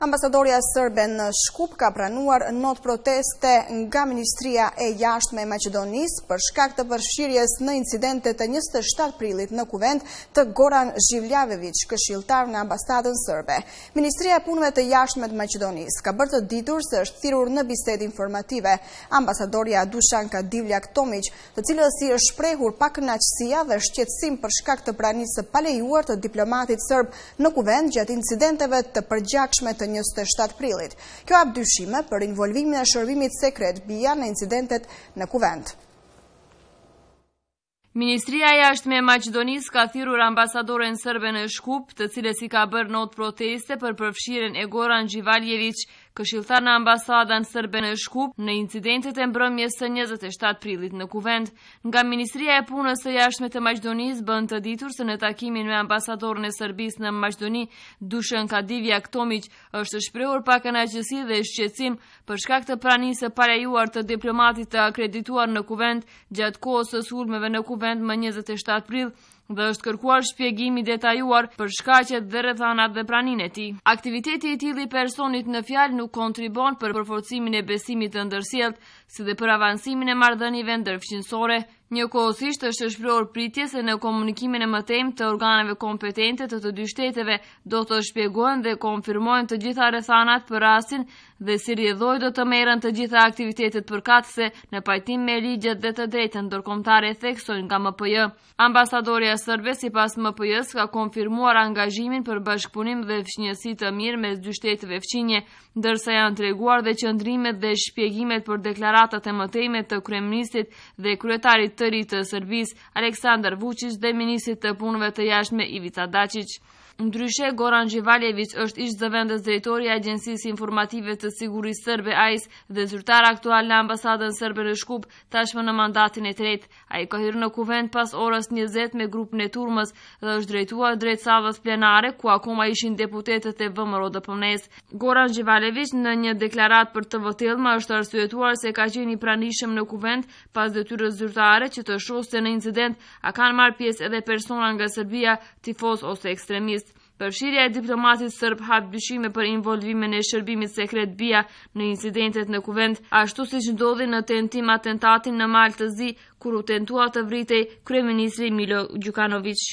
Ambasadorja Sërbe në Shkup ka pranuar not proteste nga Ministria e Jashtë me Macedonis për shkak të përshirjes në incidentet e 27 prilit në kuvend të Goran Zhivljavevic, këshiltar në ambasadën Sërbe. Ministria e punëve të jashtë me të Macedonis ka bërë të ditur se është thirur në bistet informative. Ambasadorja Dushanka Divljak Tomic, të cilës i është shprehur pak aqësia dhe shqetsim për shkak të pranisë palejuar të diplomatit Sërb në kuvend gjatë incidenteve të përgjakshme të 27 prilit. Kjo ap dyshime për involvimin e shërbimit sekret bia në incidentet në kuvend. Ministria jashtë me Macedonis ka thirur ambasadoren sërbe në Shkup, të cilës i ka bërë not proteste për përfshiren e Goran Gjivaljevic, këshilltar në ambasadën serbe në Shkup në incidentet e mbrëmjes së 27 prillit në Kuvend, nga Ministria e Punës së Jashtme të Maqedonisë bën të ditur se në takimin me ambasadorin e Serbisë në Maqedoni, Dušan Kadivjak Tomić, është shprehur pak kënaqësi dhe shqetësim për shkak të pranisë së parajuar të diplomatit të akredituar në Kuvend gjatë kohës së sulmeve në Kuvend më 27 prill, dhe është kërkuar shpjegimi detajuar për shkaqet dhe rrethanat dhe praninë e tij. Aktiviteti i tillë i personit në fjalë nuk kontribon për përforcimin e besimit të ndërsjellë, si dhe për avancimin e marrëdhënieve ndërfshinësore, Një kohësisht është shpror pritje se në komunikimin e mëtem të organeve kompetente të të dy shteteve do të shpjegohen dhe konfirmojnë të gjitha rethanat për rasin dhe si rjedhoj do të meren të gjitha aktivitetet për katëse në pajtim me ligjet dhe të drejtën dërkomtare e theksojnë nga MPJ. Ambasadorja sërve si pas MPJs ka konfirmuar angazhimin për bashkëpunim dhe fshinjësi të mirë me së dy shteteve fshinje, dërsa janë treguar dhe qëndrimet dhe shpjegimet për deklaratat e mëtejme të kreministit dhe kryetarit të rritë të servis Aleksandar Vucic dhe Ministri të punëve të jashme Ivica Dacic. Ndryshe, Goran Gjivaljevic është ishtë zëvendës drejtori Agencisë Informative të Siguris Sërbe AIS dhe zyrtar aktual në ambasadën Sërbe në Shkup tashme në mandatin e tretë. A i kohirë në kuvend pas orës 20 me grupën e turmës dhe është drejtua drejt salës plenare, ku akoma ishin deputetet e vëmëro dhe pëmnes. Goran Gjivaljevic në një deklarat për të vëtilma është arsuetuar se ka qeni pranishëm në kuvend pas dhe tyre zyrtare që të shoste në incident, a kanë marë pjesë edhe persona nga Serbia, tifos ose ekstremist. Përshirja e diplomatit sërb hapë dyshime për involvime në shërbimit sekret bia në incidentet në kuvend, ashtu si që ndodhi në tentim atentatin në Maltëzi, kur u tentua të vritej kreministri Milo Gjukanovic.